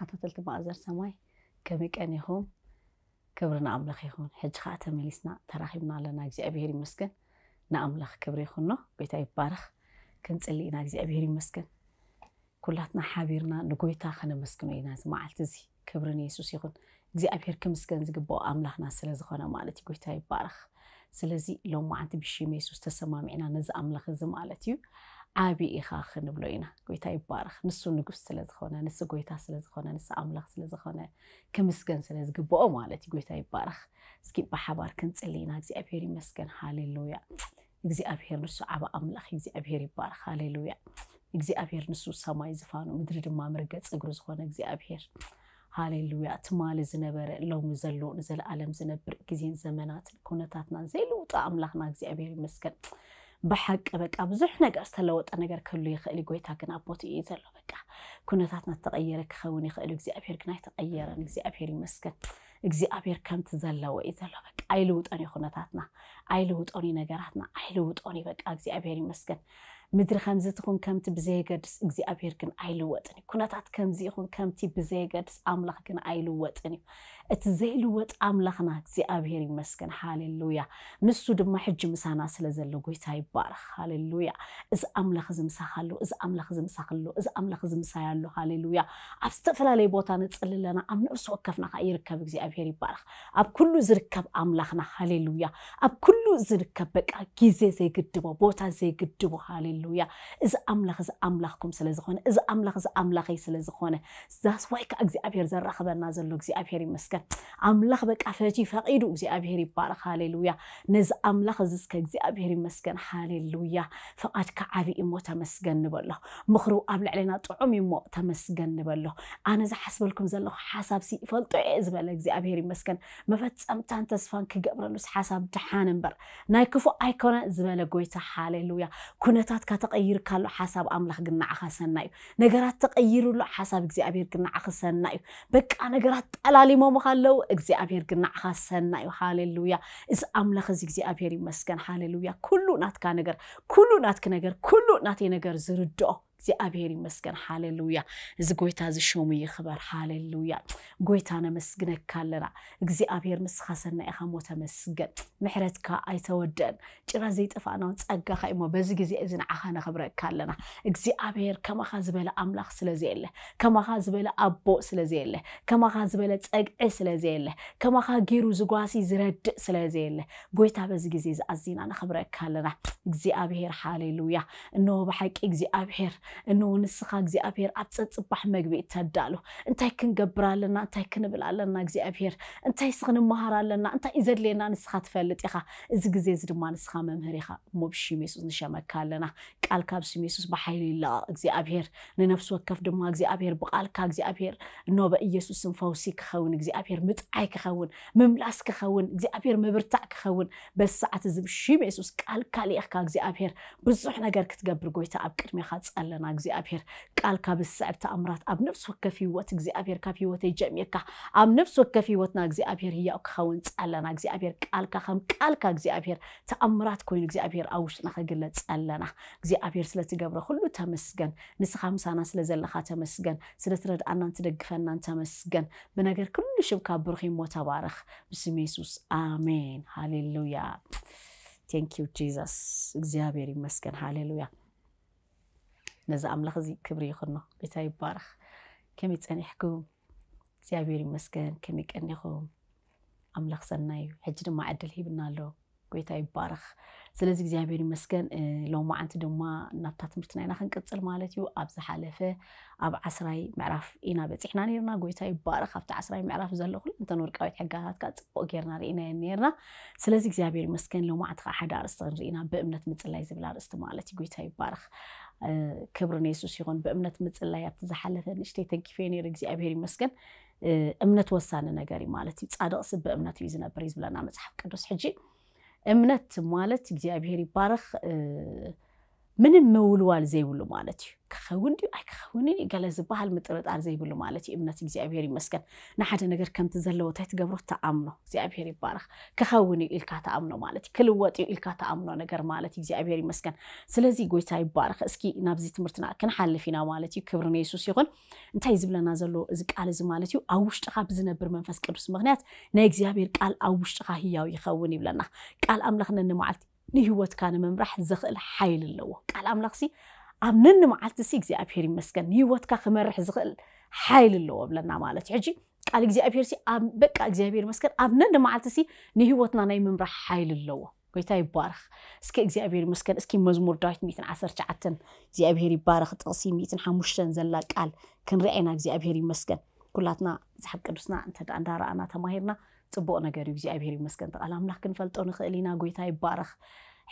ተኸታተልቲ ማእዘር ሰማይ ከመይ ቀን ይኹም ክብሪ ንኣምላኽ ይኹን ሕጂ ከዓ ተመሊስና ተራኺብና ኣለና እግዚኣብሔር ይመስገን ንኣምላኽ ክብሪ ይኹንኖ ጎይታ ይባረኽ ክንፅሊ ኢና እግዚኣብሔር ይመስገን ኩላትና ሓቢርና ንጎይታ ከነመስግኖ ኢና እዚ መዓልቲ እዚ ክብሪ ንየሱስ ይኹን እግዚኣብሔር ክምስገን ዝግብኦ ኣምላኽና ስለ ዝኾነ ማለት እዩ ጎይታ ይባረኽ ስለዚ ሎም መዓንቲ ብሽም የሱስ ተሰማሚዕና ነዚ ኣምላኽ እዚ ማለት እዩ ዓብዪ ኢኻ ክንብሎ ኢና ጎይታ ይባርኽ ንሱ ንጉስ ስለዝኾነ ንሱ ጎይታ ስለዝኾነ ንሱ ኣምላኽ ስለዝኾነ ክምስገን ስለዝግብኦ ማለት እዩ ጎይታ ይባርኽ እስኪ ብሓባር ክንፅሊ ክንፅልይና እግዚኣብሔር ይመስገን ሃሌሉያ እግዚኣብሄር ንሱ ዓበ ኣምላኽ እግዚኣብሄር ይባርኽ ሃሌሉያ እግዚኣብሄር ንሱ ሰማይ ዝፋኑ ምድሪ ድማ ምርገፅ እግሩ ዝኾነ እግዚኣብሄር ሃሌሉያ ትማሊ ዝነበረ ሎሚ ዘሎ ንዘለኣለም ዝነብር ግዜን ዘመናትን ኩነታትና ዘይልውጣ ኣምላኽና እግዚኣብሄር ይመስገን بحق بقى بزح نجر استلوت أنا جر كله يخلي جوي تاكن أبوتي إيه بقى كنا تاتنا تغير كخون يخلي جزي أبير كنا تغير أنا جزي أبير مسكت جزي أبير كنت زل وإيه زل بقى أيلوت أني خنا تاتنا أيلوت أني نجرتنا أيلوت أني بقى جزي أبير مسكت مدر خمسة تكون كم تبزيجر جزي أبير كن أيلوت أني كنا تات كم زي خون كم تبزيجر أملا كن أيلوت أني እቲ ዘይልወጥ ኣምላኽና እግዚኣብሄር ይመስገን ሃሌሉያ ንሱ ድማ ሕጂ ምሳና ስለ ዘሎ ጎይታ ይባርኽ ሃሌሉያ እዚ ኣምላኽ እዚ ኣሎ እዚ ኣምላኽ እዚ ኣሎ እዚ ኣምላኽ እዚ ኣሎ ሃሌሉያ ኣብ ዝተፈላለየ ቦታ ንፅል ኣለና ኣብ ንእሱ ወከፍና ከዓ ይርከብ እግዚኣብሄር ይባርኽ ኣብ ኩሉ ዝርከብ ኣምላኽና ሃሌሉያ ኣብ ኩሉ ዝርከብ በቃ ግዜ ዘይግድቦ ቦታ ዘይግድቦ ሃሌሉያ እዚ ኣምላኽ እዚ ኣምላኽኩም ስለዝኾነ እዚ ኣምላኽ እዚ ኣምላኸይ ስለዝኾነ ዛስዋይ ከዓ እግዚኣብሄር ዘራኽበና ዘሎ እግዚኣብሄር ይመስገን أملاخ بك أفرجي فقيرو زي أبهري بارك هاليلويا. نز أملاخ زسك زي أبهري مسكن هاليلويا. فقط كعبي إمو تمسكن نبالله مخرو قبل علينا طعمي موت تمسكن نبالله أنا زي ز حسبلكم زلخ حساب سي فلتعز بالك زي أبهري مسكن. مفتس أمتان تسفان كجبرلوس حساب دحان بر. نايكفو أيكونا زبالة جويت هاليلويا. كا تقير كالو حساب أملاخ جنع خسنا. نقرات تقيرو لو حساب زي أبهري جنع خسنا. بك أنا قرات ألالي مو مخ ሃለው እግዚኣብሄር ግን ንዓኻ ሰና እዩ ሃሌሉያ እዚ ኣምላኽ እዚ እግዚኣብሄር ይመስገን ሃሌሉያ ኩሉ ናትካ ነገር ኩሉ ናትክ ነገር ኩሉ ናተይ ነገር ዝርድኦ እግዚአብሔር ይመስገን። ሃሌሉያ እዚ ጎይታ ዝሸሙ ይኽበር። ሃሌሉያ ጎይታ ነመስግነካ ኣለና እግዚኣብሔር ምስኻ ሰና ኢኻ ሞ ተመስገን። ምሕረትካ ኣይተወድአን ጭራ ዘይጠፋእናውን ፀጋኻ እሞ በዚ ግዜ እዚ ንዓኻ ነኽብረካ ኣለና እግዚኣብሔር ከማኻ ዝበለ ኣምላኽ ስለዘየለ ከማኻ ዝበለ ኣቦ ስለዘየለ ከማኻ ዝበለ ፀግዒ ስለዘየለ ከማኻ ገይሩ ዝጓሲ ዝረድእ ስለዘየለ ጎይታ በዚ ግዜ ዝኣዚና ነኽብረካ ኣለና እግዚኣብሔር ሃሌሉያ እንሆ ብሓቂ እግዚኣብሔር إنه نسخة أجزي أبير أبتسد صباح مجبئ تدالو أنت هيك نجبر لنا أنت هيك نبل على لنا أجزي أبير أنت هيسق نمهر لنا أنت إذا لينا نسخة فلت يخا إذا جزي زر ما نسخة ممهري خا مو بشي ميسوس نشام كلنا قال كابس ميسوس بحيل الله أجزي أبير ننفس وكف دم أجزي أبير بقال كأجزي أبير نوبة بقى يسوس مفوسي كخون أجزي أبير متعي كخون مملاس كخون أجزي أبير مبرتع كخون بس ساعة زب شي ميسوس قال كالي أخ كأجزي أبير بزحنا جركت جبر جويتا أبكر ميخاد سألنا ኣለና እግዚኣብሄር ቃልካ ብዝስዕብቲ ኣምራት ኣብ ነፍሲ ወከፍ ሂወት እግዚኣብሄር ካብ ሂወተይ ጀሚርካ ኣብ ነፍሲ ወከፍ ሂወትና እግዚኣብሄር ህያው ክኸውን ኣለና እግዚኣብሄር ቃልካ ከም ቃልካ እግዚኣብሄር ተኣምራት ኮይኑ እግዚኣብሄር ኣብ ውሽጥና ከግለፅ ኣለና እግዚኣብሄር ስለትገብረ ኩሉ ተመስገን ንስኻ ምሳና ስለ ዘለካ ተመስገን ስለ ትረድኣናን ትደግፈናን ተመስገን ብነገር ኩሉ ሽብካ ብርኺሞ ተባርኽ ብስም የሱስ ኣሜን ሃሌሉያ ቴንኪዩ ጂዘስ እግዚአብሔር ይመስገን ሃሌሉያ نزا أملاخ زي كبري خرنا إتاي بارخ كمي تانيحكو زيابيري مسكن كمي كانيخو أملاخ سنناي حجر ما عدل هيبنا لو قويتاي بارخ سلازيك زيابيري مسكن لو ما عانت دوما نبتات مرتناي نخن كتسل مالاتيو أبز حالفة أب عسراي معرف إينا بيت إحنا نيرنا قويتاي بارخ أفتا عسراي معرف زلو خل انت نور قويت حقاهات كات بوغيرنا رينا نيرنا سلازيك زيابيري مسكن لو ما عانت خا حدار استغن رينا بأمنة متلاي زبلار استمالاتي قويتاي بارخ كبرنا يسوع يغون بأمنة مثل الله يبتزحل لها نشتي تنكفيني رجزي أبهري مسكن أمنة وصانا نقاري مالتي تصعد أصب بأمنة ويزنا بريز بلا نعمة صحب كدوس حجي أمنة مالت جزي أبهري بارخ أه من مولوال زي بلو مالتي كخون ديو أي كخونين قال زبها المترد على زي بلو مالتي إمنتي زي أبيري مسكن نحن نجر كم تزلوا تحت جبرة تأمنه زي أبيري بارخ كخوني إلك تأمنه مالتي كل وقت إلك تأمنه نجر مالتي زي أبيري مسكن سلزي جوي تاي بارخ اسكي نبزي تمرتنا كن حل فينا مالتي كبرنا يسوس يقول أنت زبلنا نازلوا زك على زي مالتي أوش تخاب زنا برمن فسك بس مغنات نيجزي أبيري قال أوش تخاه هي ويخوني بلنا قال أملخنا إن مالتي نهوت كان من راح زخل حيل اللو قال أملاقسي أمنن ما عالت سيك زي أبيري يمسكن نهوت كان من راح زخل حيل اللو بلنا ما عالت قال زي أبيري سي أم بك قال زي أبهر يمسكن أمنن ما عالت سي نهوت نانا من راح حيل اللو قلت أي بارخ سك زي أبيري يمسكن اسكي مزمور دايت ميتن عصر جعتن زي أبيري يبارخ تقصي ميتن حمشتن زلق قال كن رأينا زي أبيري يمسكن كلاتنا زحب كدوسنا أنت عندها رأنا تماهرنا ፅቡቕ ነገር እዩ እግዚኣብሔር ይመስገን ጠቓል ኣምላኽ ክንፈልጦ ንኽእል ኢና ጎይታ ይባረኽ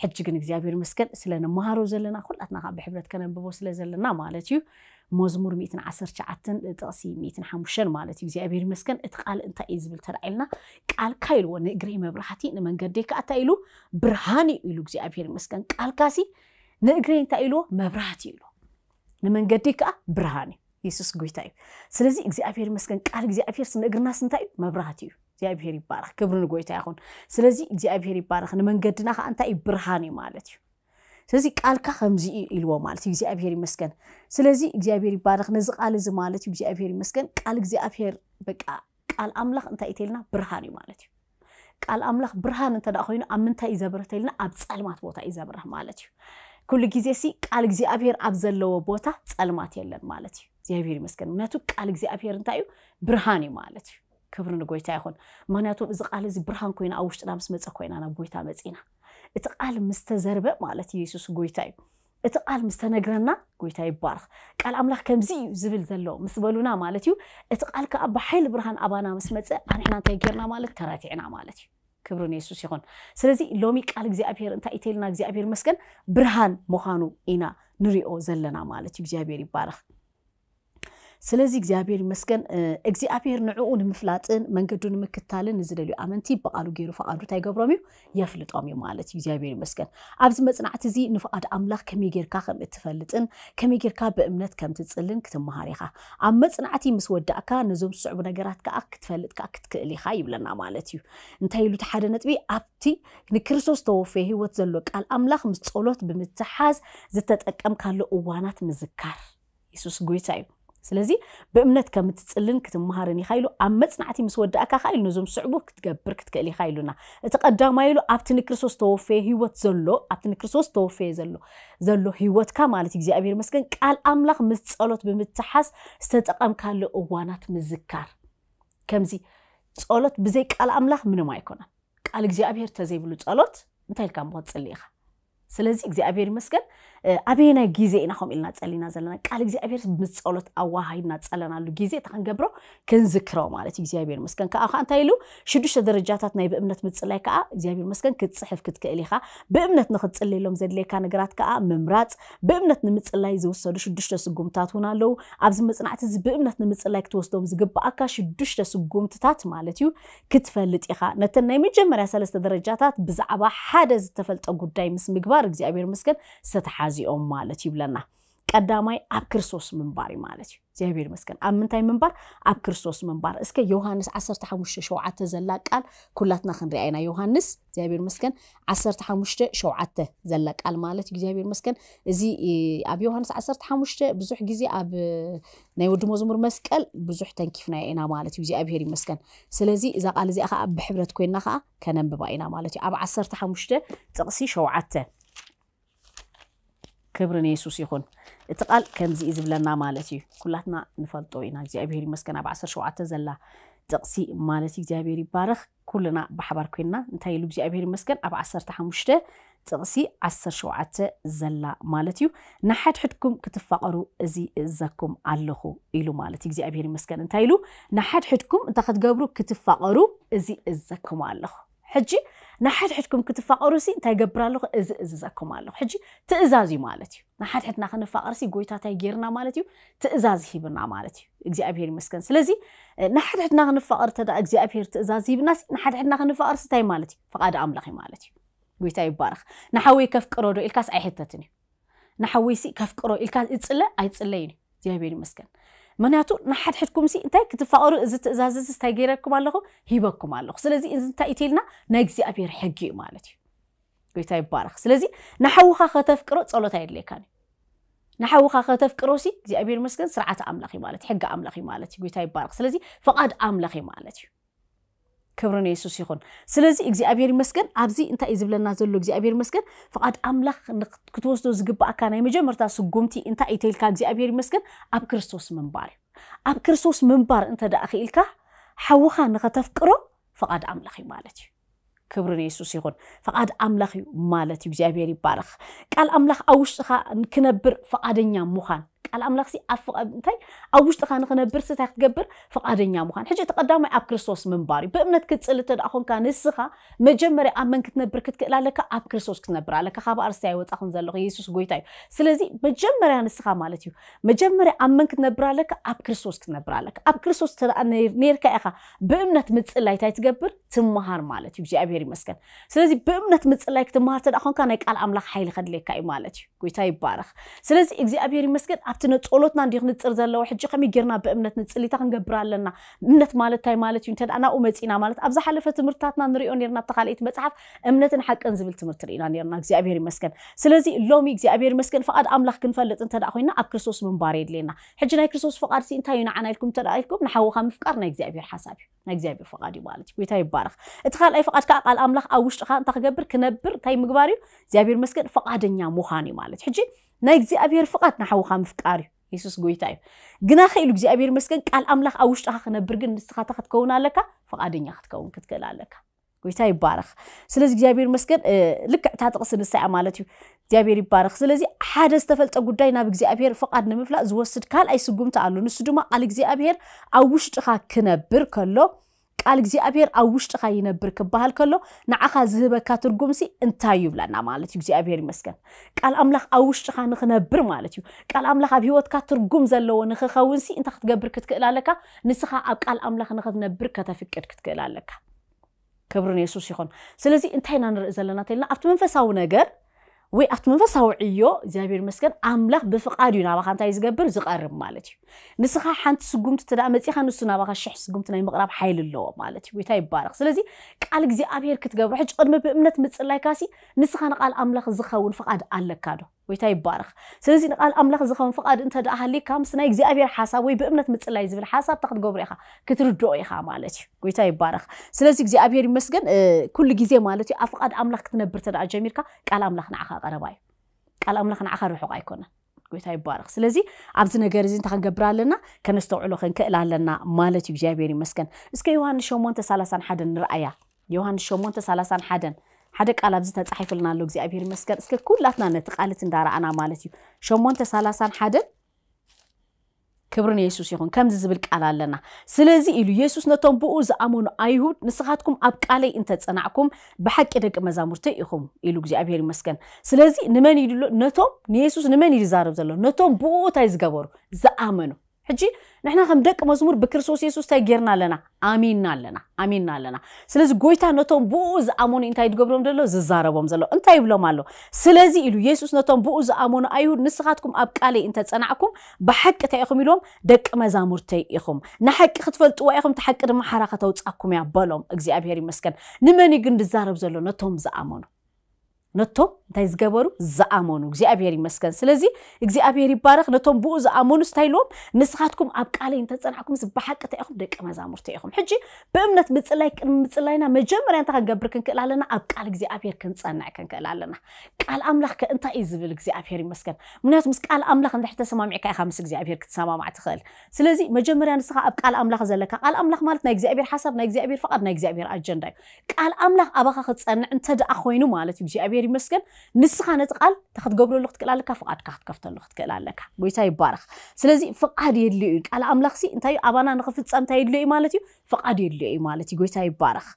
ሕጂ ግን እግዚኣብሔር ይመስገን ስለንመሃሮ ዘለና ኩላትና ከዓ ብሕብረት ከነንብቦ ስለ ዘለና ማለት እዩ መዝሙር 119 ጥቕሲ 105 ማለት እዩ እግዚኣብሔር ይመስገን እቲ ቃል እንታይ እዩ ዝብል ተዳኢልና ቃልካ ኢልዎ ንእግሪ መብራህቲ ንመንገደይ ከዓ እንታይ ኢሉ ብርሃን እዩ ኢሉ እግዚኣብሔር ይመስገን ቃልካሲ ንእግሪ እንታይ ኢልዎ መብራህቲ ኢሉ ንመንገደይ ከዓ ብርሃን እዩ የሱስ ጎይታ እዩ ስለዚ እግዚኣብሔር ይመስገን ቃል እግዚኣብሔር ንእግርናስ እንታይ እዩ መብራህቲ እዩ እግዚኣብሄር ይባርኽ ክብሪ ንጎይታ ይኹን ስለዚ እግዚኣብሄር ይባርኽ ንመንገድና ከዓ እንታይ እዩ ብርሃን እዩ ማለት እዩ ስለዚ ቃልካ ከምዚ ኢልዎ ማለት እዩ እግዚኣብሄር ይመስገን ስለዚ እግዚኣብሄር ይባርኽ ነዚ ቃል እዚ ማለት እዩ እግዚኣብሄር ይመስገን ቃል እግዚኣብሄር በቃ ቃል ኣምላኽ እንታይ እተልና ብርሃን እዩ ማለት እዩ ቃል ኣምላኽ ብርሃን እንተዳ ኮይኑ ኣብ ምንታይ እዩ ዘብርህ ተልና ኣብ ፀልማት ቦታ እዩ ዘብርህ ማለት እዩ ኩሉ ግዜ ሲ ቃል እግዚኣብሄር ኣብ ዘለዎ ቦታ ፀልማት የለን ማለት እዩ እግዚኣብሄር ይመስገን ምክንያቱ ቃል እግዚኣብሄር እንታይ እዩ ብርሃን እዩ ማለት እዩ ክብሪ ንጎይታ ይኹን ምክንያቱም እዚ ቃል እዚ ብርሃን ኮይና ኣብ ውሽጥና ምስ መፀ ኮይና ናብ ጎይታ መፂና እቲ ቃል ምስተዘርበ ማለት የሱስ ጎይታ እዩ እቲ ቃል ምስተነግረና ጎይታ ይባርኽ ቃል ኣምላኽ ከምዚ እዩ ዝብል ዘለዎ ምስ በሉና ማለት እዩ እቲ ቃል ከዓ ብሓይሊ ብርሃን ኣባና ምስ መፀ ኣንሕና እንታይ ጌርና ማለት ተረቲዕና ማለት እዩ ክብሪ ንየሱስ ይኹን ስለዚ ሎሚ ቃል እግዚኣብሔር እንታይ እተልና እግዚኣብሔር መስገን ብርሃን ምዃኑ ኢና ንሪኦ ዘለና ማለት እዩ እግዚኣብሔር ይባርኽ سلزي إجابير مسكن إجابير نعون مفلاتن من كدون مكتالن نزلوا أمنتي بقالو غيرو فقادو تيجا برامي يفلت أمي مالت إجابير مسكن عبز مثلا عتزي نفقد أملاك كمي جير كاخ متفلتن كمي جير كاب إمنت كم تتسلن كتم مهاريخة عم مثلا عتي مسود أكا نزوم صعب نجارات كأك تفلت كأك تكلي خايب لنا مالتيو انتايلو لو تحدنت بي أبتي نكرسوس توفيه وتزلوك الأملاك متصولات بمتحاز زتت أكام كالو أوانات مزكار يسوس قوي تايم سلازي بأمنت كم تتسلن كتم مهارني خايلو عمت سنعتي مس ودأك خايل نزوم صعبو كتجبر كتكلي خايلونا تقدر ما يلو أبتني كرسوس توفي هي وتزلو أبتني كرسوس توفي زلو زلو هي وات كم على تجزي أمير مسكن قال أملاخ مستقلت بمتحس استتقام كله أوانات مذكر كم زي تقلت بزيك قال أملاخ من ما يكون قال جزي أمير تزيب له تقلت متى الكام بتسليها سلازي جزي أمير مسكن أبينا جيزي إنهم إلنا تسألنا زلنا قال جيزي أبير متصالت أواهينا تسألنا له جيزي تخن جبره كن ذكره ما مالت جيزي أبير مسكن كأخ أنت يلو شدوش درجاتات نايب بأمنة متسلك كأ جيزي أبير مسكن كت صحف كت كتكأليخا بأمنة نخد تسلي لهم زد لي كان جرات كأ ممرات بأمنة بأمنت نمتصلي صدوش شدوش تسقمتات هنا لو عبز مسنا عتز بأمنة بأمنت نمتصلي دوم زجب أكا شدوش تات تسقمتات مالت كت فلت إخا نتناي مجمرة درجات درجاتات بزعبة حدز تفلت أقول دايمس مقبار جيزي أبير مسكن ستحاد أزيوم مالتي بلنا قداماي أب كرسوس منباري مالتي زيبير مسكن أمنتاي منبار أب كرسوس منبار اسكي يوهانس عصرت حمشت شوعته زلاك قال كلاتنا خن خنرينا يوهانس زيبير مسكن عصرت حمشت شوعته زلاك قال مالتي زيبير مسكن زي أب يوهانس عصرت حمشت بزح جزي أب نيود مزمر مسكن بزح تنكفنا هنا مالتي زي أبهير مسكن سلازي إذا قال زي أخا أب بحبرة كوينا خا كنببا هنا مالتي أب عصرت حمشت تقصي شوعته كبرنا يسوس يكون اتقال كم زي زبلنا مالتي كلاتنا نفلتو إنا جابير مسكنا بعصر شو عتزلا تقسي مالتي جابير بارخ كلنا بحبر كنا انتهي لو جابير مسكن أب عصر تحمشته تقسي عصر شو عتزلا مالتيو نحد حدكم كتفقروا زي زكم علخو إلو مالتي جابير مسكن انتهي لو نحد حدكم انتخذ جبرو كتفقروا زي زكم علخو حجي نحد حتكم كتفقرسي انتي جبر الله از ازكم الله حجي تازازي مالتي نحد حتنا خنفقرسي غويتا تاي غيرنا مالتي تازازي هبنا مالتي اغزابير مسكن سلازي اه، نحد حتنا خنفقر تدا اغزابير تازازي بنا نحد حتنا خنفقرس تاي مالتي فقاد املاخي مالتي غويتا يبارخ نحوي كفقرو دو الكاس اي حتتني نحوي سي كفقرو الكاس اصله اي اصلهين اغزابير مسكن ምክንያቱ ንሓድሕድኩም እንታይ ክትፈቐሩ እዚ ትእዛዝ እዚ ዝተገይረኩም ኣለኹ ሂበኩም ኣለኹ ስለዚ እዚ እንታይ ኢትልና ናይ እግዚኣብሔር ሕጊ እዩ ማለት እዩ ጎይታ ይባረኽ ስለዚ ንሓውኻ ከተፍቅሮ ፀሎት ኣየድልየካን እዩ ንሓውኻ ከተፍቅሮ ሲ እግዚኣብሔር መስገን ስርዓት ኣምላኽ እዩ ማለት እዩ ሕጊ ኣምላኽ እዩ ማለት እዩ ጎይታ ይባረኽ ስለዚ ፍቓድ ኣምላኽ እዩ ማለት እዩ ክብርን የሱስ ይኹን ስለዚ እግዚኣብሔር ይመስገን ኣብዚ እንታይ እዩ ዝብለና ዘሎ እግዚኣብሔር ይመስገን ፍቓድ ኣምላኽ ክትወስዶ ዝግባኣካ ናይ መጀመርታ ስጉምቲ እንታይ እዩ ተይልካ እግዚኣብሔር ይመስገን ኣብ ክርስቶስ ምንባር እዩ ኣብ ክርስቶስ ምንባር እንተ እንተደኣ ክኢልካ ሓውኻ ንኸተፍቅሮ ፍቓድ ኣምላኽ እዩ ማለት እዩ ክብርን የሱስ ይኹን ፍቓድ ኣምላኽ እዩ ማለት እዩ እግዚኣብሔር ይባረኽ ቃል ኣምላኽ ኣብ ውሽጢኻ ክነብር ፍቓደኛ ምዃን قال أملاك سي أفق أنتي أوش تخان خنا برسة تخت جبر فقادني يا مخان حجة تقدام أب كريسوس من باري بأمنة كتسأل تد أخون كان السخة مجمرة أمن كتنا بركت كلا لك أب كريسوس كتنا برا لك خاب أرسي وات أخون زلق يسوس جوي تاي سلزي مجمرة عن السخة مالتيو مجمرة أمن كتنا برا لك أب كريسوس كتنا برا لك أب كريسوس ترى أن نير كأخا بأمنة متسأل لي تايت جبر تمهار مالتيو جي أبيري مسكن سلزي بأمنة متسأل لك تمهار تد أخون كان يك الأملاك حيل خد لك أي مالتيو جوي تاي بارخ سلزي إجزي أبيري مسكن ابتن تقولتنا ندير نتصر زلوا حجي خمي جرنا بأمنة نتصل اللي تاخن جبرال لنا أمنة مالت تاي مالت ينتد أنا أمتي إنا مالت أبزح حلفة تمرتاتنا نري أن يرنا تقال إيت بتعف أمنة حق أنزل تمرتر إنا يرنا جزي أبيري مسكن سلزي لومي جزي أبيري مسكن فقد أملاك كن فلت أنت أخوينا أب كريسوس من باريد لنا حجي نا كريسوس فقد سين تاي نا عنايلكم ترى عليكم نحو خم فكر نا جزي أبير حسابي نا جزي أبير فقد يبالت ويتاي بارخ اتخال أي فقد كأقل أملاك أوش خان تخجبر كنبر تاي مجباري جزي أبير مسكن فقد إنيا مهاني مالت حجي ናይ እግዚኣብሔር ፍቓድ ናሓውኻ ምፍቃር እዩ የሱስ ጎይታ እዩ ግናኸ ኢሉ እግዚኣብሔር መስገን ቃል ኣምላኽ ኣብ ውሽጥኻ ክነብር ግን ንስኻታ ክትከውን ኣለካ ፈቓደኛ ክትከውን ክትክእል ኣለካ ጎይታ ይባረኽ ስለዚ እግዚኣብሔር መስገን ልክዕ እታ ጥቕሲ ንሳያ ማለት እዩ እግዚኣብሔር ይባረኽ ስለዚ ሓደ ዝተፈልጠ ጉዳይ ናብ እግዚኣብሔር ፍቓድ ንምፍላእ ዝወስድ ካልኣይ ስጉምቲ ኣሎ ንሱ ድማ ቃል እግዚኣብሔር ኣብ ውሽጥኻ ክነብር ከሎ ቃል እግዚኣብሄር ኣብ ውሽጢካ ይነብር ክበሃል ከሎ ንዓኻ ዝህበካ ትርጉምሲ እንታይ ይብለና ማለት እዩ እግዚኣብሄር ይመስገን ቃል ኣምላኽ ኣብ ውሽጢካ ንክነብር ማለት እዩ ቃል ኣምላኽ ኣብ ሂወትካ ትርጉም ዘለዎ ንክኸውን ሲ እንታይ ክትገብር ክትክእል ኣለካ ንስኻ ኣብ ቃል ኣምላኽ ንክትነብር ከተፍቅድ ክትክእል ኣለካ ክብርን የሱስ ይኹን ስለዚ እንታይ ኢና ንርኢ ዘለና እንተኢልና ኣብቲ መንፈሳዊ ነገር وي أتمنى عيو زابير مسكن أملاك بفقاري نابخ أنت يزقبر زقارب مالتي نسخة حانت سقمت تدا متي خان نسو نابخ الشح سقمت ناي مقرب حيل الله مالتي ويتا يبارك سلازي قالك زي أبير كتقبر حج قدم بأمنت متسلاي كاسي نسخة نقال أملاك زخون فقاد ألك كادو ጎይታ ይባረኽ ስለዚ ንቓል ኣምላኽ ዝኸውን ፍቓድ እንተ ደኣ ሃሊካ ምስ ናይ እግዚኣብሔር ሓሳብ ወይ ብእምነት ምፅላይ ዝብል ሓሳብ እታ ክትገብሮ ኢኻ ክትርድኦ ኢኻ ማለት እዩ ጎይታ ይባረኽ ስለዚ እግዚኣብሔር ይመስገን ኩሉ ግዜ ማለት እዩ ኣብ ፍቓድ ኣምላኽ ክትነብር ተደኣ ጀሚርካ ቃል ኣምላኽ ንዓኻ ቀረባ እዩ ቃል ኣምላኽ ንዓኻ ርሑቕ ኣይኮነን ጎይታ ይባረኽ ስለዚ ኣብዚ ነገር እዚ እንታይ ክንገብር ኣለና ከነስተውዕሎ ክንክእል ኣለና ማለት እዩ እግዚኣብሔር ይመስገን እስከ ዮሃንስ 8 31 ንርኣያ ዮሃንስ 8 31 ሓደ ቃል ኣብዚ ተፃሒፉልና ኣሎ እግዚኣብሔር ይመስገን እስከ ኩላትና ነቲ ቃልት እንዳረኣና ማለት እዩ ሸሞንተ ሳላሳን ሓደን ክብሪ ንየሱስ ይኹን ከምዚ ዝብል ቃል ኣለና ስለዚ ኢሉ የሱስ ነቶም ብኡ ዝኣመኑ ኣይሁድ ንስኻትኩም ኣብ ቃለይ እንተፀናዕኩም ብሓቂ ደቂ መዛሙርቲ ኢኹም ኢሉ እግዚኣብሔር ይመስገን ስለዚ ንመን ኢሉ ነቶም ንየሱስ ንመን እዩ ዝዛረብ ዘሎ ነቶም ብኡ እንታይ ዝገበሩ ዝኣመኑ حجي نحنا خم دك مزمور بكرسوس يسوع تاجرنا لنا آمين لنا آمين لنا سلز جويتا نتوم بوز أمون إنت عيد قبرم دلوا ززارة بومزلو زلوا إنت يبلو مالو سلزي إلو يسوس نتوم بوز أمون أيهود نسخاتكم أبكالي إنت تصنعكم بحق تأخم يلوم دك مزامور تأخم نحق خطفلت وأخم تحك دم حركة وتأكم يا بالهم أجزي أبيري مسكن نماني جند زارة بزلو نتوم زامونو نتوم تايز جبرو زأمونو زي أبيري مسكن سلزي زي أبيري بارخ نتوم بو زأمونو ستايلوم نسخاتكم أبقالين تتصنعكم سبحك تأخم دك ما زامر تأخم حجي بأمنة متسلايك متسلاينا مجمر أنت هجبر كنك لنا ابكالي زي أبير كنتصنع كنك لنا قال أملاك أنت إزبلك زي أبيري مسكن منات مسك قال أملاك أنت حتى سمع معك خمسك زي أبير كتسمع مع تخيل سلزي مجمر أنا سخا أبقال أملاك زلك قال أملاك مالتنا زي أبير حسب زي أبير فقط زي أبير أجندك قال أملاك أبغى ختصنع أنت أخوينو مالت زي أبير يمسكن نسخة نتقال تخد قبر الله تكل لك فقعد كحد كفت الله تكل لك بيتا يبارخ سلزي فقعد يدلي على أملاخسي أنت أبانا نخفت أنت يدلي إمالتي فقعد يدلي إمالتي بيتا يبارخ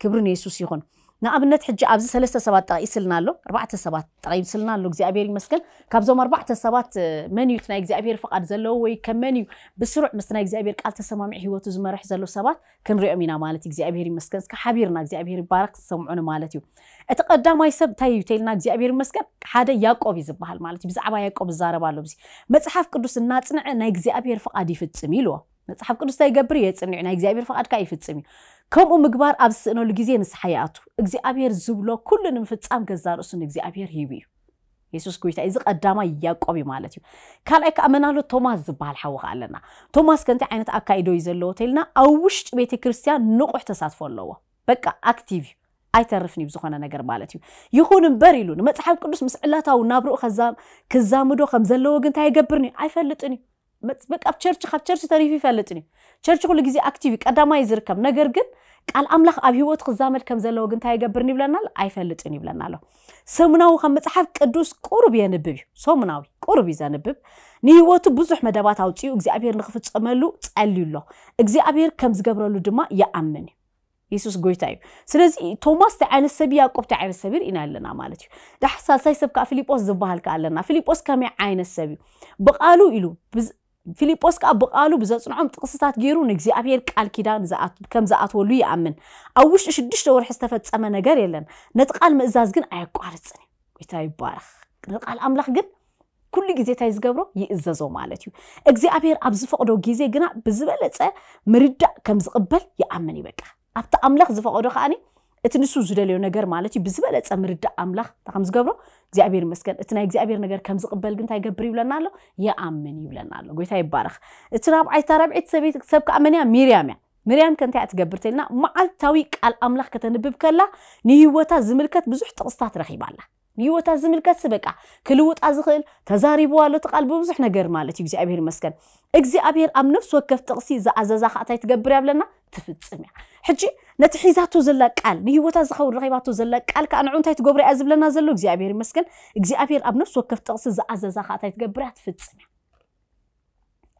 كبرني يسوس يخون نأبنت حج أبز ثلاثة سبات طقي سلنا له أربعة سبات طقي سلنا له جزي أبيري مسكن كابزوم أربعة سبات منيو تنا جزي أبير فقط زلوا ويكم منيو بسرعة مسنا جزي أبير قال تسمع معه هو تزمر رح زلوا سبات كن رؤى مينا مالتي جزي أبيري مسكن كحبيرنا جزي أبير بارك سمعنا مالتي أتقد ما يسب تاي يتيلنا جزي أبير مسكن هذا ياكو بيزب بحال مالتي بس عبا ياكو بزارة بالو بزي متصحف كدوس الناس نع نجزي أبير فقط يفتسميلو متصحف كدوس تاي جبريت نع نجزي أبير فقط كيف تسميه كمو مقبار أبسئنو لغيزي نسحياتو إغزي أبير زبلو كلن مفتسام غزارو سن إغزي أبير هيويو يسوس كويتا إزيق أداما ياقومي مالاتيو كالأيك أمنالو توماس زبال حوغ ألنا توماس كنتي عينت أكايدو يزلو تيلنا أوشت بيتي كريسيان نوقوح تساتفو اللوو بكا أكتيفيو أي ترفني بزخانة نقر مالاتيو يخون مباريلو نمتحاب كلوس مسعلاتاو نابرو خزام كزامدو خمزلوو قنتي قبرني أي فلتني በቃ ቸርች ካብ ቸርች ተሪፉ ይፈልጥን እዩ ቸርች ኩሉ ግዜ ኣክቲቭ እዩ ቀዳማይ ዝርከብ ነገር ግን ቃል ኣምላኽ ኣብ ሂወት ክዛመድ ከም ዘለዎ ግን እንታይ ይገብርን ይብለና ኣይፈልጥን ይብለና ኣሎ ሰሙናዊ ከም መፅሓፍ ቅዱስ ቁርብ የንብብ እዩ ሰሙናዊ ቁርብ እዩ ዘንብብ ንሂወቱ ብዙሕ መደባት ኣውፅኡ እግዚኣብሄር ንክፍፀመሉ ፀልዩ ኣሎ እግዚኣብሄር ከም ዝገብረሉ ድማ ይኣምን እዩ የሱስ ጎይታ እዩ ስለዚ ቶማስ እንታይ ዓይነት ሰብ ያቆብ እንታይ ዓይነት ሰብ ኢና ኣለና ማለት እዩ ዳሕ ሳልሳይ ሰብ ከዓ ፊልጶስ ዝበሃል ከዓ ኣለና ፊልጶስ ከመይ ዓይነት ሰብ እዩ ብቃሉ ኢሉ فيليبوس كابقالو بزاتنعم تقصصات جيرو نجزي أبير قال كده زات كم زات ولو يأمن أوش إيش دش دور حستفت أمانة جري لنا نتقال مزاز جن أيق قارصني ويتاي بارخ نتقال أملاخ جن كل جزي تايز جبرو يإزازو مالتيو أجزي أبير أبزفق دو جزي جنا بزبلت مريدة كم زقبل يأمني بك أبت أملاخ زفق دو خاني اتنسو زلليو نجار مالتي بزبالة أمرد أملاخ تامز جبرو እግዚአብሔር ይመስገን እቲ ናይ እግዚኣብሔር ነገር ከም ዝቕበል ግን እንታይ ገብር ይብለና ኣሎ ይኣምን ይብለና ኣሎ ጎይታ ይባረኽ እቲ ራብዓይታ ራብዒት ሰበይት ሰብ ከዓ መን እያ ሚርያም እያ ሚርያም ከ እንታይ እያ ትገብር ተልና መዓልታዊ ቃል ኣምላኽ ከተንብብ ከላ ንሂወታ ዝምልከት ብዙሕ ጥቕስታት ረኺባ ኣላ نيوة تزمل كسبك كلوة أزغل تزاري بوالة تقلب بزح نجر مالت يجزي أبير مسكن إجزي أبير أم نفس وكف تقصي إذا أزازا خاطي تقبر قبلنا تفتسمع حجي نتحيزاتو زلا قال نيوة تزخور رغيباتو زلا قال كأن عونتي تقبر أزبلنا زلو إجزي أبير مسكن إجزي أبير أم نفس وكف تقصي إذا أزازا خاطي تقبر تفتسمع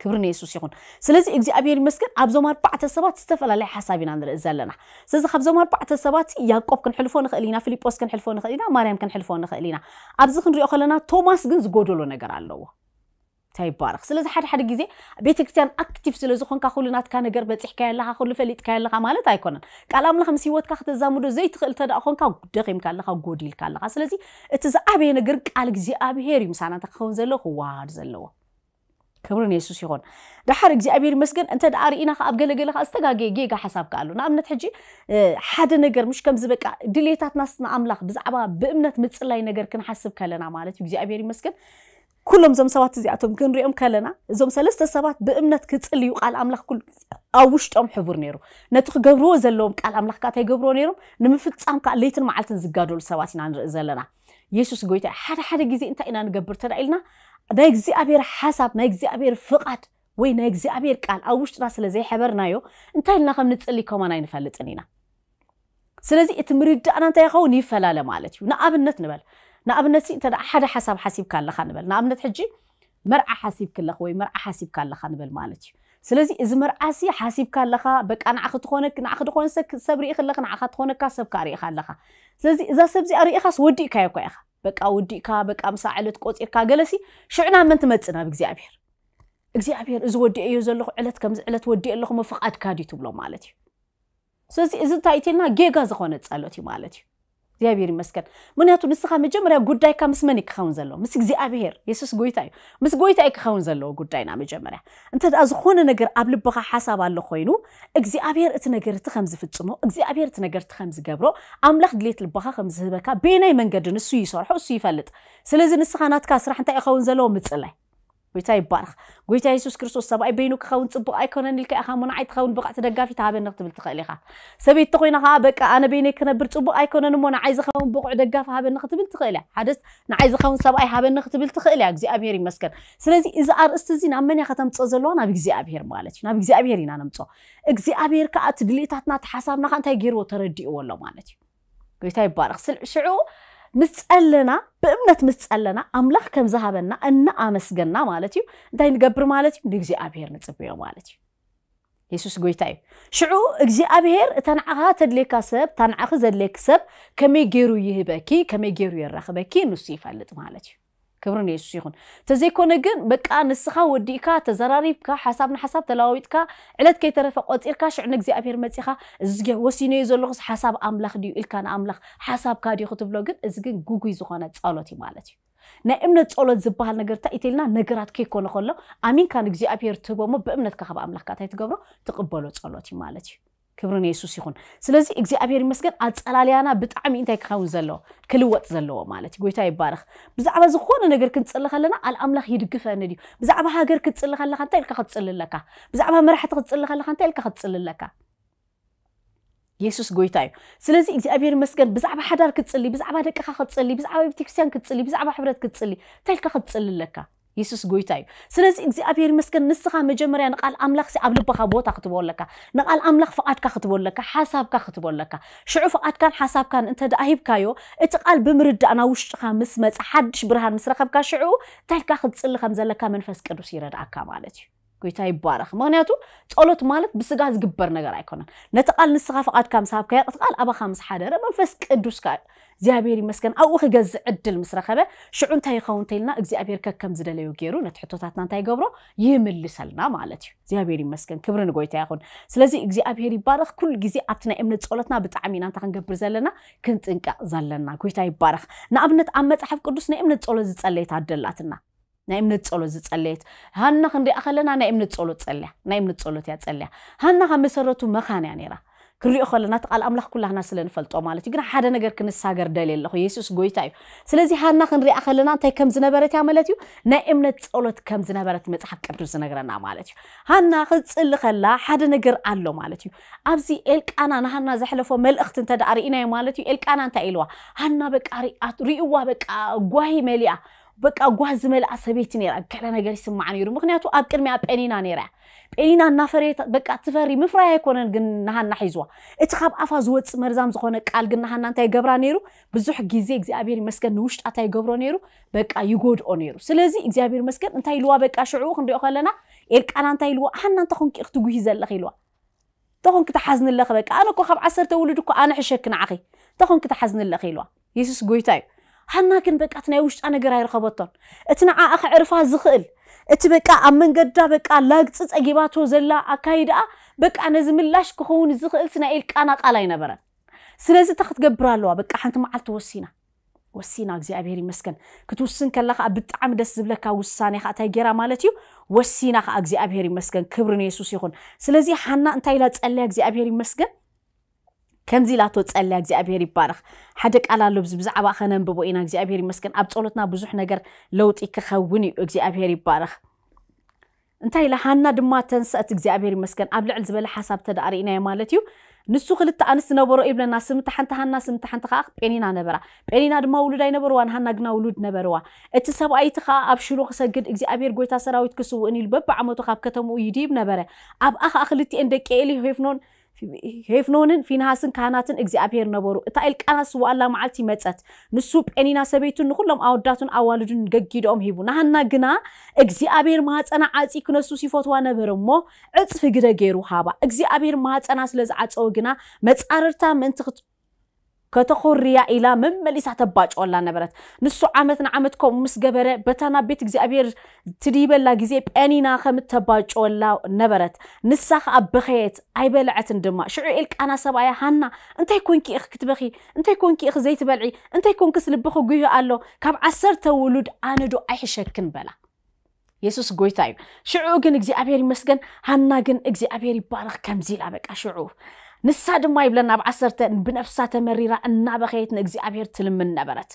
ክብርን የሱስ ይኹን ስለዚ እግዚኣብሔር ይመስገን ኣብዞም ኣርባዕተ ሰባት ዝተፈላለየ ሓሳብ ኢና ንርኢ ዘለና ስለዚ ካብዞም ኣርባዕተ ሰባት ያቆብ ክንሕልፎ ንኽእል ኢና ፊልጶስ ክንሕልፎ ንኽእል ኢና ማርያም ክንሕልፎ ንኽእል ኢና ኣብዚ ክንሪኦ ከለና ቶማስ ግን ዝጎደሎ ነገር ኣለዎ እንታይ ይባረኽ ስለዚ ሓደ ሓደ ግዜ ቤተክርስትያን ኣክቲቭ ስለ ዝኮንካ ኩሉ ናትካ ነገር በፂሕካ ኣለካ ኩሉ ፈሊጥካ ኣለካ ማለት ኣይኮነን ቃል ኣምላኽ ምስ ሂወትካ ክተዛምዶ ዘይትኽእል ተዳ ኮንካ ደኺምካ ኣለካ ጎዲልካ ኣለካ ስለዚ እቲ ዝዓበየ ነገር ቃል እግዚኣብሄር እዩ ምሳናታ ክኸውን ዘሎ ክዋሃድ ዘለዎ ክብሪ ንየሱስ ይኾን ድሓር እግዚኣብሔር መስገን እንተ ደኣ ርኢና ከ ኣብ ገለገለ ከዓ ዝተጋገየ ጌጋ ሓሳብካ ኣሎ ንኣብነት ሕጂ ሓደ ነገር ምሽ ከም ዝበቃ ድሌታትናስ ንኣምላኽ ብዛዕባ ብእምነት ምፅላይ ነገር ክንሓስብ ከለና ማለት እዩ እግዚኣብሔር ይመስገን ኩሎም እዞም ሰባት እዚኣቶም ክንሪኦም ከለና እዞም ሰለስተ ሰባት ብእምነት ክፅልዩ ቃል ኣምላኽ ኩሉ ኣብ ውሽጦም ሕቡር ነይሩ ነቲ ክገብርዎ ዘለዎም ቃል ኣምላኽ ካ እንታይገብርዎ ነይሮም ንምፍፃም ከዓ ለይትን መዓልትን ዝጋደሉ ሰባት ኢና ንርኢ ዘለና የሱስ ጎይታ ሓደ ሓደ ግዜ እንታይ ኢና ንገብር ተዳ ኢልና ናይ እግዚኣብሔር ሓሳብ ናይ እግዚኣብሔር ፍቓድ ወይ ናይ እግዚኣብሔር ቃል ኣብ ውሽጥና ስለ ዘይሕበርናዮ እንታይ ኢልና ከም ንፅሊ ከማና ይንፈልጥን ኢና ስለዚ እቲ ምርዳእና እንታይ ይኸውን ይፈላለ ማለት እዩ ንኣብነት ንበል ንኣብነት እንተ ሓደ ሓሳብ ሓሲብካ ኣለካ ንበል ንኣብነት ሕጂ መርዓ ሓሲብክ ኣለካ ወይ መርዓ ሓሲብካ ኣለካ ንበል ማለት እዩ ስለዚ እዚ መርዓሲ ሓሲብካ ኣለካ በቃ ንዓኸ ትኾነክ ንዓኸ ድኾነ ሰብ ርኢክ ኣለካ ንዓኻ ትኾነካ ሰብ ካሪኢኻ ኣለካ ስለዚ እዛ ሰብ እዚኣ ርኢኻስ ወዲእካዮ እኳ ኢኻ በቃ ውዲእካ በቃ ምሳ ዕለት ቆፂርካ ገለሲ ሽዕና መን ትመፅእ ናብ እግዚኣብሄር እግዚኣብሄር እዚ ወዲእ እዮ ዘለኹ ዕለት ከምዚ ዕለት ወዲእ ኣለኹ መፍቃድካ ድዩ ትብሎ ማለት እዩ ስለዚ እዚ እንታይ እትልና ጌጋ ዝኾነ ፀሎት እዩ ማለት እዩ እግዚኣብሔር ይመስገን ምክንያቱ ንስኻ መጀመርያ ጉዳይካ ምስ መን ክኸውን ዘለዎ ምስ እግዚኣብሄር የሱስ ጎይታ እዩ ምስ ጎይታ እዩ ክኸውን ዘለዎ ጉዳይና መጀመርያ እንተደኣ ዝኾነ ነገር ኣብ ልብኻ ሓሳብ ኣሎ ኮይኑ እግዚኣብሄር እቲ ነገር እቲ ከም ዝፍፅሞ እግዚኣብሄር እቲ ነገር እቲ ከም ዝገብሮ ኣምላኽ ድሌት ልብኻ ከም ዝህበካ ቤናይ መንገዲ ንሱ ይሰርሑ እሱ ይፈልጥ ስለዚ ንስኻ ናትካ ስራሕ እንታይ ይኸውን ዘለዎ ምፅላይ ويتاي بارخ ويتاي يسوس كريستوس سباي بينك خاون تبقى ايكون ان الكا خا من عيد خاون بقى تدقى في تعب انك تبل تخلي خا سبي تخوين خا بك انا بينك انا برت ابو ايكون ان من عايز خاون بقع دقى في هاب انك تبل تخلي حدس انا عايز خاون سباي هاب انك تبل تخلي اغزي ابيير يمسكن سلازي اذا ار استزي نامن يا ختم تصو زلو انا بغزي ابيير مالك انا بغزي ابيير انا نمصو اغزي ابيير كات دليتاتنا تحسابنا خا انت غير وتردي والله مالك ويتاي بارخ سل شعو نتسألنا بأمنت مسألنا أملاخ كم زهبنا أن أمسجنا مالتي داين قبر مالتي نجزي أبهر نتسبيو مالتي يسوس قوي تايو شعو اجزي أبهر تنعها تدليك سب تنعخ زدليك سب كمي جيرو يهبكي كمي جيرو يرخبكي نصيف اللت مالتي ክብርን የሱስ ይኹን ተዘይኮነ ግን በቃ ንስኻ ወዲእካ ተዘራሪብካ ሓሳብ ንሓሳብ ተለዋዊጥካ ዕለት ከይተረፈ ቆፂርካ ሽዕ ንእግዚኣብሔር መፂኻ እዚ ወሲነዮ ዘለኹስ ሓሳብ ኣምላኽ ድዩ ኢልካ ንኣምላኽ ሓሳብካ ድዩ ክትብሎ ግን እዚ ግን ጉጉይ ዝኾነ ጸሎት እዩ ማለት እዩ ናይ እምነት ጸሎት ዝበሃል ነገር እንታይ ኢተልና ነገራት ከይኮነ ከሎ ኣሚንካ ንእግዚኣብሔር ትህቦሞ ብእምነትካ ካብ ኣምላኽካ እንታይ ትገብሮ ትቕበሎ ጸሎት እዩ ማለት እዩ ክብርን የሱስ ይኹን ስለዚ እግዚኣብሔር ይመስገን ኣፀላልያና ብጣዕሚ እንታይ ክኸውን ዘለዎ ክልወጥ ዘለዎ ማለት እዩ ጎይታ ይባርኽ ብዛዕባ ዝኾነ ነገር ክንፅሊ ከለና ኣልኣምላኽ ይድግፈኒ ድዩ ብዛዕባ ሃገር ክትፅሊ ከለካ እንታይ ኢልካ ክትፅልለካ ብዛዕባ መራሕቲ ክትፅሊ ከለካ እንታይ ኢልካ ክትፅልለካ የሱስ ጎይታ እዩ ስለዚ እግዚኣብሔር መስገን ብዛዕባ ሓዳር ክትፅሊ ብዛዕባ ደቅኻ ክትፅሊ ብዛዕባ ቤተክርስትያን ክትፅሊ ብዛዕባ ሕብረት ክትፅሊ እንታይ ኢልካ ክትፅልለካ يسوس جويتاي سلز إجزابير مسكن نسخة مجمرة نقال أملاخ سقبل بخبوت أختبول لك نقال أملاخ فقد كختبول لك حساب كختبول لك شعو فقد كان حساب كان أنت دأهيب كايو اتقال بمرد أنا وش خا مس حدش برهان مسرخب كا شعو أخذ سل خمسة لك منفس كدوسيرة عكا مالتي ጎይታ ይባረኽ ምክንያቱ ፀሎት ማለት ብስጋ ዝግበር ነገር ኣይኮነን ነቲ ቃል ንስኻ ፈቓድካ ምስ ሃብካ የቕቲ ቃል ኣባኻ ምስ ሓደረ መንፈስ ቅዱስካ እግዚኣብሔር ይመስገን ኣብኡ ክገዝእ ዕድል ምስ ረኸበ ሽዑ እንታይ ይኸውን እንተኢልና እግዚኣብሔር ከከም ዝደለዩ ገይሩ ነቲ ሕቶታትና እንታይ ገብሮ ይምልሰልና ማለት እዩ እግዚኣብሔር ይመስገን ክብሪ ንጎይታ ይኹን ስለዚ እግዚኣብሔር ይባረኽ ኩሉ ግዜ ኣብቲ ናይ እምነት ፀሎትና ብጣዕሚ ኢና እንታ ክንገብር ዘለና ክንጥንቀቅ ዘለና ጎይታ ይባረኽ ንኣብነት ኣብ መፅሓፍ ቅዱስ ናይ እምነት ፀሎት ዝፀለይታ ኣደላትና ናይ እምነት ፀሎት ዝፀለየት ሃና ክንሪኣ ከለና ናይ እምነት ፀሎት ፀልያ ናይ እምነት ፀሎት እያ ፀልያ ሃና ካብ መሰረቱ መኻን እያ ነራ ክንሪኦ ከለና ተቃል ኣምላኽ ኩላና ስለ ንፈልጦ ማለት እዩ ግና ሓደ ነገር ክንሳገር ደልየ ኣለኹ የሱስ ጎይታ እዩ ስለዚ ሃና ክንሪኣ ከለና እንታይ ከም ዝነበረት እያ ማለት እዩ ናይ እምነት ፀሎት ከም ዝነበረት መፅሓፍ ቅዱስ ዝነግረና ማለት እዩ ሃና ክፅሊ ከላ ሓደ ነገር ኣሎ ማለት እዩ ኣብዚ ኤልቃና ንሃና ዘሕለፎ መልእኽቲ እንተዳ ርኢናዮ ማለት እዩ ኤልቃና እንታይ ኢልዋ ሃና በቃ ርእዋ በቃ ጓሂ መሊኣ بقى جواز مال عصبيتي نيرا كلا نجاري سمع نيرو مخنياتو أبكر مع بينينا نيرا بينينا نفرت بقى تفري مفرح يكون جنها نحيزوا اتخاب أفاز وتس مرزام زخونة قال جنها نانتا يجبر نيرو بزح جزء إجابير مسكن نوش أتاي يجبر نيرو بقى يجود أنيرو سلزي إجابير مسكن أنت لوا بقى شعوق ندي أخلنا إلك أنا أنت يلوا حنا أنت اختو اختوجي زل خيلوا تخون كتحزن الله خبك أنا كخاب خب عسر تولدك أنا حشك نعقي تخون كتحزن الله خيلوا يسوس جوي جويتاي ሓና ግን በቃ እቲ ናይ ውሽጣ ነገር ኣይረኸበቶን እቲ ንዓኣ ክዕርፋ ዝኽእል እቲ በቃ ኣብ መንገዳ በቃ ላግፂ ፀጊባቶ ዘላ ኣካይድኣ በቃ ነዚ ምላሽ ክኸውን ዝኽእል ስናይ ኤልቃና ቃል ኣይነበረን ስለዚ እታ ክትገብር ኣለዋ በቃ ሓንቲ መዓልቲ ወሲና ወሲና እግዚኣብሄር ይመስገን ክትውስን ከላ ከዓ ብጣዕሚ ደስ ዝብለካ ውሳነ ከዓ እንታይ ጌራ ማለት እዩ ወሲና ከዓ እግዚኣብሄር ይመስገን ክብሪ ንየሱስ ይኹን ስለዚ ሓና እንታይ ኢላ ፀለያ እግዚኣብሄር ይመስገን ከምዚ ኢላቶ ፀልያ እግዚኣብሄር ይባርኽ ሓደ ቃል ኣሎ ዚ ብዛዕባ ከነንብቦ ኢና እግዚኣብሄር ይመስገን ኣብ ፀሎትና ብዙሕ ነገር ለውጢ ክኸውን እዩ እግዚኣብሄር ይባርኽ እንታይ ኢላ ሃና ድማ ተንስአት እግዚኣብሄር ይመስገን ኣብ ልዕል ዝበለ ሓሳብ ተዳርእናዮ ማለት እዩ ንሱ ክልተ ኣንስት ነበሮ ይብለና ስምቲ ሓንቲ ሃና ስምቲ ሓንቲ ከዓ ጴኒና ነበራ ጴኒና ድማ ውሉድ ኣይነበርዋ ንሃና ግና ውሉድ ነበርዋ እቲ ሰብኣይቲ ከዓ ኣብ ሽሎ ክሰግድ እግዚኣብሄር ጎይታ ሰራዊት ክስውእን ኢሉ በብዓመቱ ካብ ከተምኡ ይድብ ነበረ ኣብኣ ከዓ ክልቲኤን ደቂ ኤሊ ሄፍኖን هيفنونن في ناسن كاناتن اجزي ابير نبورو اتا الك انا سو الله معلتي متت نسوب انينا سبيتو نخلم اوداتن اوالدن گگيدوم هيبو نحنا غنا اجزي ابير ما صنا عاصي كنسو سي فوتوا نبرمو عصف گدا گيرو هابا اجزي ابير ما صنا سلاز عصو غنا مصاررتا منتخ ከተኮርያ ኢላ መመሊሳ ተባጭወላ ነበረት ንሱ ዓመት ንዓመት ከምኡ ምስ ገበረ በታና ቤት እግዚኣብሔር ትድይበላ ግዜ ጴኒና ከም ተባጭወላ ነበረት ንሳ ከዓ በኸየት ኣይበልዐትን ድማ ሽዑ ኤልቃና ሰብኣያ ሃና እንታይ ኮንኪ ኢኽ ክትበኺ እንታይ ኮንኪ ኢኽ ዘይትበልዒ እንታይ ኮንኪስ ልብኺ ጉህ ኣሎ ካብ ዓሰርተ ውሉድ ኣነዶ ኣይሕሸክን በላ የሱስ ጎይታ እዩ ሽዑ ግን እግዚኣብሔር ይመስገን ሃና ግን እግዚኣብሔር ይባረኽ ከምዚ ኢላ በቃ ሽዑ ንሳ ድማ ይብለና ናብ ዓሰርተ ብነፍሳ ተመሪራ እናበኸየት ንእግዚኣብሄር ትልምን ነበረት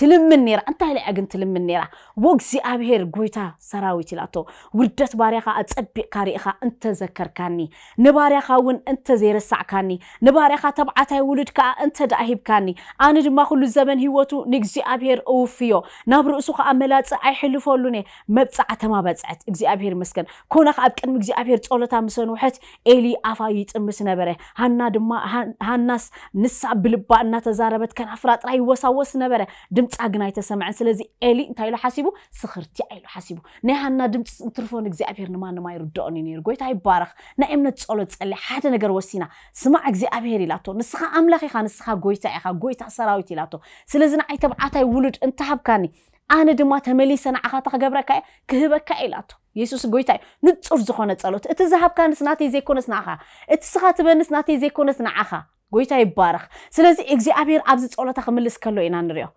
ትልምን ነራ እንታይ ልያ ግን ትልምን ነራ ወእግዚኣብሄር ጎይታ ሰራዊት ኢላቶ ውርደት ባርያኻ ኣፀቢቕካ ሪኢኻ እንተዘከርካኒ ንባርያኻ እውን እንተዘይረሳዕካኒ ንባርያኻ ተብዓታይ ውሉድ ከዓ እንተ እንተደኣ ሂብካኒ ኣነ ድማ ኩሉ ዘመን ሂወቱ ንእግዚኣብሄር እውፍዮ ናብ ርእሱ ከዓ መላፅ ኣይሕልፈሉን እየ መብፃዕተማ በፅዐት እግዚኣብሄር መስገን ኮና ከዓ ኣብ ቅድሚ እግዚኣብሄር ፀሎታ ምሰንውሐት ኤሊ ኣፋ ይጥምስ ነበረ هانا دما هاناس نساب بلبا نتا زاربت كان افرات رأي وسا وس نبرة دمت أجناي تسمع سلزي إلي أنت إلو حسيبه سخرتي إلو حسيبه هانا دمت تلفون إجزاء نما نما ما يردوني نيرجوي تاي بارخ نا امنت تسألت اللي حتى نجر وسينا سمع إجزاء بيري لاتو نسخة أملاخي خان نسخة جويتا إخا جويتا سراويتي لاتو سلزنا أي تبعتي ولد أنت هبكاني أنا دما تملي سنة عقاتك جبرك كهبك إلاتو يسوس غويتاي نصر زخونه صلوت ات ذهب كان سناتي زيكونس نعخا ات سخات بنسناتي زيكونس نعخا غويتاي بارخ سلازي اغزي ابير ابز صلوتا خملس كلو انا نريو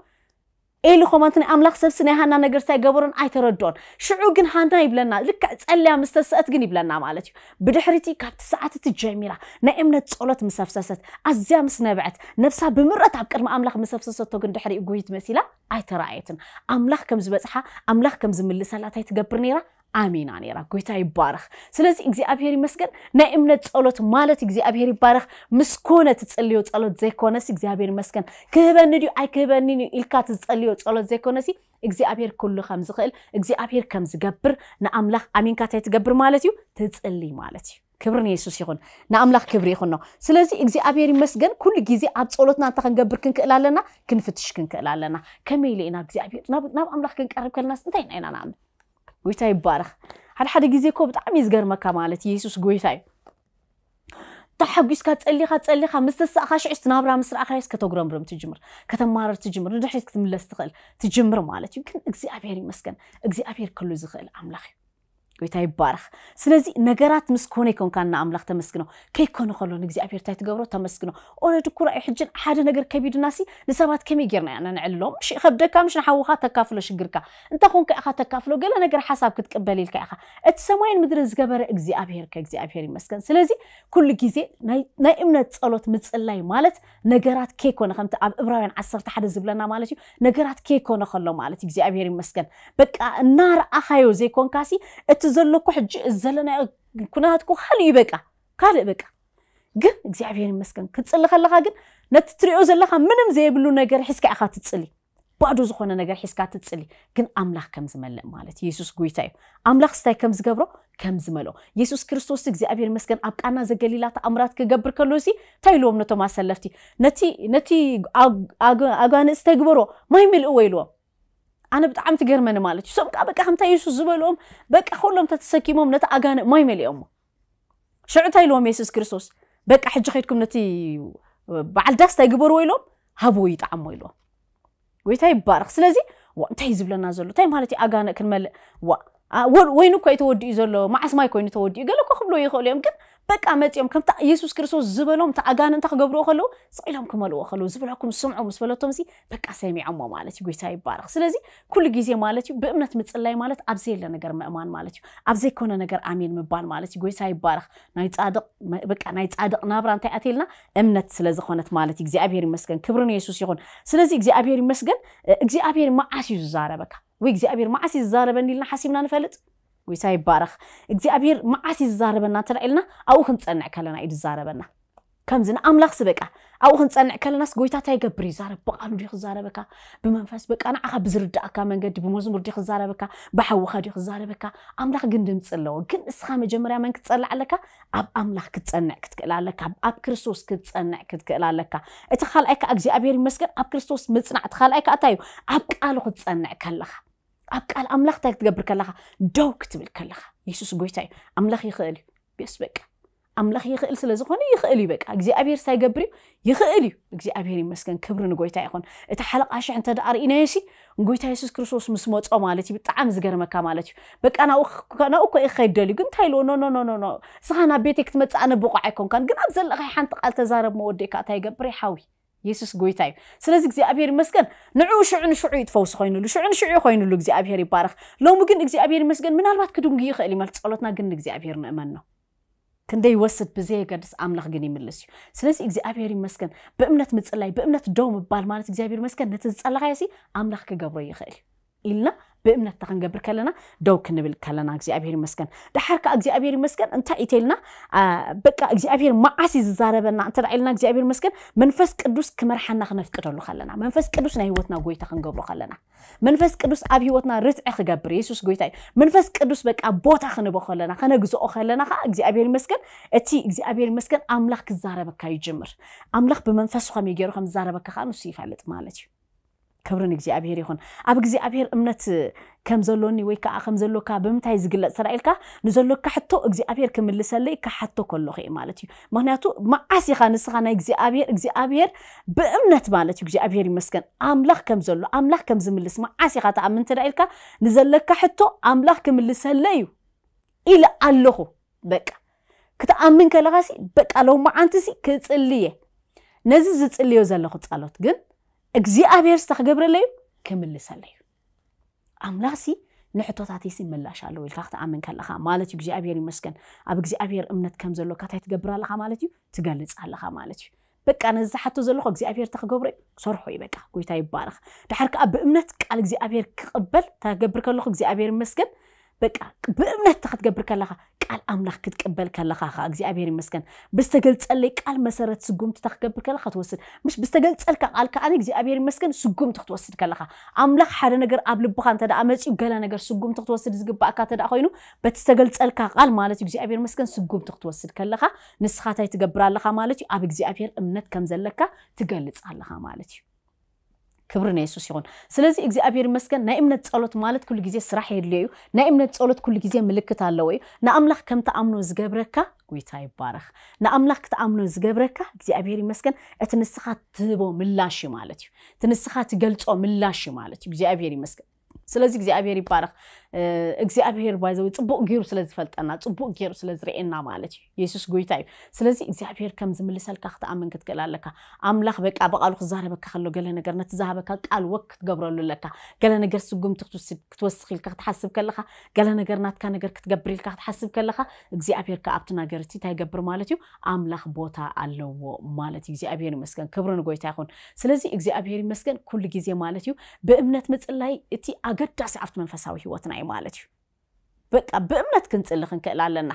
ايلو خوماتن املاخ سبسني هانا نغرسا غبرن اي تردون شعو كن هانا يبلنا لك صليا مستسات كن يبلنا مالتي بدحريتي كات ساعات تجميرا نا امنت صلوت مسفسست ازيا مسنبعت نفسا بمرت ابقر ما املاخ مسفسست تو كن دحري غويت مسيلا اي ترايتن املاخ كم زبصحا املاخ كم زملسالات اي تغبر نيره آمین آنی را کویتای بارخ. سلزی اگزی آبیاری مسکن نه امنت صلوت مالت اگزی آبیاری بارخ مسکونت تسألوت صلوت زیکونسی اگزی آبیاری مسکن که بندیو ای که بندیو ایلکات تسألوت صلوت زیکونسی اگزی آبیار کل خمس خیل اگزی آبیار کمز جبر نامله آمین کاتیت جبر مالتیو تتصلی مالتیو. كبرنا يسوع يخون نأملاخ كبري يخونه سلازي إجزاء أبيري مسجن كل جزء أبصولتنا أنتقن جبر كنك إلالنا كنفتش كنك إلالنا كميلي إنا إجزاء أبير ناب ناب أملاخ كنك قرب كل الناس انتين أنا نعمل ጎይታ ይባረኽ ሓደሓደ ግዜ ኮ ብጣዕሚ እዩ ዝገርመካ ማለት የሱስ ጎይታ እዩ ተሓጒስካ ፀሊኻ ፀሊኻ ምስ ተሳእኻ ሽዕስ ናብራ ምስ ረእኻስ ከተጉረምርም ትጅምር ከተማረር ትጅምር ንድሕሪት ክትምለስ ትኽእል ትጅምር ማለት እዩ ግን እግዚኣብሔር ይመስገን እግዚኣብሔር ክህሉ ዝኽእል ኣምላኽ እዩ ጎይታ ይባረኽ ስለዚ ነገራት ምስ ኮነ ይኮንካ ንኣምላኽ ተመስግኖ ከይኮነ ከሎ ንእግዚኣብሔር እንታይ ትገብሮ ተመስግኖ ኦረድ ኩራዩ ሕጅን ሓደ ነገር ከቢድና ሲ ንሰባት ከመይ ጌርና ኢና ንዕልሎ ምሽ ከብደካ ምሽ ንሓውካ ተካፍሎ ሽግርካ እንታይ ኮንካ ኢኻ ተካፍሎ ገለ ነገር ሓሳብ ክትቅበል ኢልካ ኢኻ እቲ ሰማይን ምድርን ዝገበረ እግዚኣብሔር ከእግዚኣብሔር ይመስገን ስለዚ ኩሉ ግዜ ናይ እምነት ፀሎት ምፅላይ ማለት ነገራት ከይኮነ ከምቲ ኣብ ዕብራውያን 11 ዝብለና ማለት እዩ ነገራት ከይኮነ ከሎ ማለት እዩ እግዚኣብሔር ይመስገን በቃ እናረኣኻዮ ዘይኮንካሲ እቲ زلكو حج زلنا كناتكو خلي بقى قال بقى جن إخيار مسكن كتصلي خلا خاجن نتتريق زلها منم زي بلو نجار حسك أخات تصلي بعدو زخونا نجار حسك تتصلي جن أملاخ كم زمل مالت يسوس قويتاي أملاخ ستاي كم زجبرو كم زملو يسوس كريستوس إخيار مسكن أبقى أنا زجلي لا تأمرات كجبر كلوسي تايلو منو تماس لفتي نتي نتي أغ أغ أغان ستاي جبرو ما يملؤه يلوه أنا بتعم تجر من مالك شو سبق أبقى هم تعيشوا زبلهم بقى خلهم تتسكيمهم نت أجان ما يمليهم شو عطاي لهم يسوع كريستوس بقى حج خيركم نتي بعد دست يجبروا لهم هبوا يتعموا لهم ويتاي بارك سلازي وانت هيزب لنا زلو تاي مالتي أجان كمل و وينو كويت ودي زلو مع اسمه كويت ودي قالوا كخبلوا يخليهم كده بقى متيوم كم تا يسوع زبلهم تأجان أنت خجبروا خلو صيلهم كمالوا خلو زبلكم سمعوا مسبلتهم زي بك أسامي عمو مالتي قوي تاي بارخ سلزي كل جزية مالتي بأمنة متسلاي مالت أبزي لنا جر مأمان مالتي أبزي كنا نجر عميل مبان مالتي قوي تاي بارخ نايت أدق بك نايت أدق نابران تأتيلنا أمنة سلزي خونت مالتي جزي أبيري مسكن كبرنا يسوس يخون سلزي جزي أبيري مسكن جزي أبيري ما عاش يزارة بقى ويجزي أبيري ما عاش يزارة بنيلنا حسيبنا نفلت ጎይታ ይባረኽ እግዚኣብሔር መዓስ እዩ ዝዛረበና እንተደኢልና ኣብኡ ክንፀንዕ ከለና እዩ ዝዛረበና ከምዚ ንኣምላኽ ስበቃ ኣብኡ ክንፀንዕ ከለናስ ጎይታ እንታይ ይገብር እዩ ዛረብ ብቃሉ ድዩ ክዛረበካ ብመንፈስ በቃ ንዓኻ ብዝርዳእካ መንገዲ ብመዝሙር ድዩ ክዛረበካ ብሓዊኻ ድዩ ክዛረበካ ኣምላኽ ግን ድምፂ ኣለዎ ግን ንስኻ መጀመርያ መን ክትፀልዕ ኣለካ ኣብ ኣምላኽ ክትፀንዕ ክትክእል ኣለካ ኣብ ክርስቶስ ክትፀንዕ ክትክእል ኣለካ እቲ ካልኣይ ከዓ እግዚኣብሔር ይመስገን ኣብ ክርስቶስ ምፅናዕ እቲ ካልኣይ ከዓ እንታይ እዩ ኣብ ቃሉ ክትፀንዕ ከለኻ أبكال أملاك تك تقبر كلها دوك تبل كلها يسوس قوي تاي أملاك يخيل بس بك أملاك يخيل سلزق هني يخيل بك أجزي أبير ساي قبري يخيل أجزي أبيري مسكن كبرن قوي تاي خون إتحلق عش عن تدار إناسي قوي تاي يسوس كرسوس مسموت أمالتي بتعم زجر ما كمالتي بك أنا أخ أنا أكو إخي دلي قن تايلو نو نو نو نو نو سخنا بيتك تمت أنا بقعكم كان قن أبزل غي حنت قلت زارب مودي كاتاي قبري حاوي የሱስ ጎይታ እዩ ስለዚ እግዚኣብሔር ይመስገን ንዕኡ ሽዑ ንሽዑ ይትፈውሲ ኮይኑሉ ሽዑ ንሽዑ ኮይኑሉ እግዚኣብሔር ይባረኽ ሎሚ ግን እግዚኣብሔር ይመስገን ምናልባት ክድንጉ ይኽእል ይመል ፀሎትና ግን ንእግዚኣብሔር ንእመን ነው ክንደይ ይወስድ ብዘየገድስ ኣምላኽ ግን ይምልስ እዩ ስለዚ እግዚኣብሔር ይመስገን ብእምነት ምፅላይ ብእምነት ደው ምባል ማለት እግዚኣብሔር ይመስገን ነቲ ዝፀለኻየ ሲ ኣምላኽ ክገብሮ ይኽእል ኢልና ብእምነትታ ክንገብር ከለና ደው ክንብል ከለና እግዚኣብሄር ይመስገን ድሓር ከዓ እግዚኣብሔር ይመስገን እንታይ ኢተይልና በቃ እግዚኣብሄር መዓስ ዝዛረበና እንተ ኢልና እግዚኣብሄር መስገን መንፈስ ቅዱስ ክመርሓና ክነፍቅደሉ ከለና መንፈስ ቅዱስ ናይ ሂወትና ጎይታ ክንገብሮ ከለና መንፈስ ቅዱስ ኣብ ሂወትና ርትዒ ክገብር የሱስ ጎይታ እዩ መንፈስ ቅዱስ በቃ ቦታ ክንቦ ከለና ከነግዝኦ ከለና ከዓ እግዚኣብሄር ይመስገን እቲ እግዚኣብሄር ይመስገን ኣምላኽ ክዛረበካ ይጅምር ኣምላኽ ብመንፈሱ ከመይ ገይሩ ከም ዝዛረበካ ከዓ ንሱ ይፈልጥ ማለት እዩ كبرن إجزي أبهر يخون أب إجزي أبهر أمنت كم زلوني ويكا أخم زلو كا بمتاي زقلة سرائل كا نزلو كا حتو أبهر كم اللي سلي كا كل لغي مالتي ما هناتو ما عاسي خان سخانا إجزي أبهر إجزي أبهر بأمنت مالتي إجزي أبهر يمسكن أملاك كم زلو أملاك كم زم اللي سما عاسي خاتا أمنت رائل كا نزلو حتو أملاك كم اللي سليو إلا ألوهو بك كتا أمن كالغاسي بك ألو ما عانتسي كتسليه نزلت زتسليو زلو خطالوت جن እግዚኣብሔር ዝተክገብረለዩ ክምልሰለዩ ኣምላሲ ንሕቶታተይሲ ምላሽ ኣለዎ ኢልካ ክትኣምን ከለካ ማለት እዩ እግዚኣብሔር ይመስገን ኣብ እግዚኣብሔር እምነት ከም ዘለካ እንታይ ትገብር ኣለካ ማለት እዩ ትገልፅ ኣለካ ማለት እዩ በቃ ነዚ ዝሓቶ ዘለኹ እግዚኣብሔር እተክገብሮ እዩ ክሰርሖ እዩ በቃ ጎይታ ይባረኽ ድሓር ከዓ ብእምነት ቃል እግዚኣብሔር ክቕበል እተገብር ከለኹ እግዚኣብሔር ይመስገን በቃ ብእምነት እተክትገብር ከለካ ቃል ኣምላኽ ክትቅበል ከለካ ከ እግዚኣብሔር ይመስገን ብዝተገልፀለይ ቃል መሰረት ስጉምትታ ክገብር ከለካ ትወስድ ምሽ ብዝተገልፀልካ ቃል ከዓ እግዚኣብሔር ይመስገን ስጉምቲ ክትወስድ ከለካ ኣምላኽ ሓደ ነገር ኣብ ልብካ እንተደኣ መፅኡ ገለ ነገር ስጉምቲ ክትወስድ ዝግባእካ እተ ኮይኑ በቲ ዝተገልፀልካ ቃል ማለት እዩ እግዚኣብሔር መስገን ስጉምቲ ክትወስድ ከለካ ንስኻታይ ትገብር ኣለካ ማለት እዩ ኣብ እግዚኣብሔር እምነት ከም ዘለካ ትገልፅ ኣለካ ማለት እዩ كبرنا يسوع يهون. سلزي إجزي أبير مسكن نائم نتصلت مالت كل جزية سرح يرليو نائم نتصلت كل جزية ملكة علىوي نأملك كم تأمنو زجبرك ويتاي بارخ نأملك تأمنو زجبرك إجزي أبير مسكن أتنسخات تبو من لاشي مالتيو تنسخات قلت أو من لاشي مالتيو إجزي أبير مسكن سلزي إجزي أبير بارخ እግዚአብሔር ባይዘው ጽቡቅ ገይሩ ስለዝፈልጠና ጽቡቅ ገይሩ ስለዝርኤና ማለት እዩ የሱስ ጎይታ እዩ ስለዚ እግዚኣብሔር ከም ዝምልሰልካ ክትኣመን ክትክእል ኣለካ ኣምላኽ በቃ ብቓሉ ክዛረበካ ከሎ ገለ ነገር ነቲ ዝሃበካ ቃል ወክ ክትገብረሉ ኣለካ ገለ ነገር ስጉምቲ ክትወስኽ ኢልካ ክትሓስብ ከለካ ገለ ነገር ናትካ ነገር ክትገብር ኢልካ ክትሓስብ ከለካ እግዚኣብሔርካ ኣብቲ ነገር እቲ እንታይ ይገብር ማለት እዩ ኣምላኽ ቦታ ኣለዎ ማለት እዩ እግዚኣብሔር ይመስገን ክብሪ ንጎይታ ይኹን ስለዚ እግዚኣብሔር ይመስገን ኩሉ ግዜ ማለት እዩ ብእምነት ምፅላይ እቲ ኣገዳሲ ኣብቲ መንፈሳዊ ሂወትና እዩ ማለት እዩ በቃ ብእምነት ክንፅሊ ክንክእል ኣለና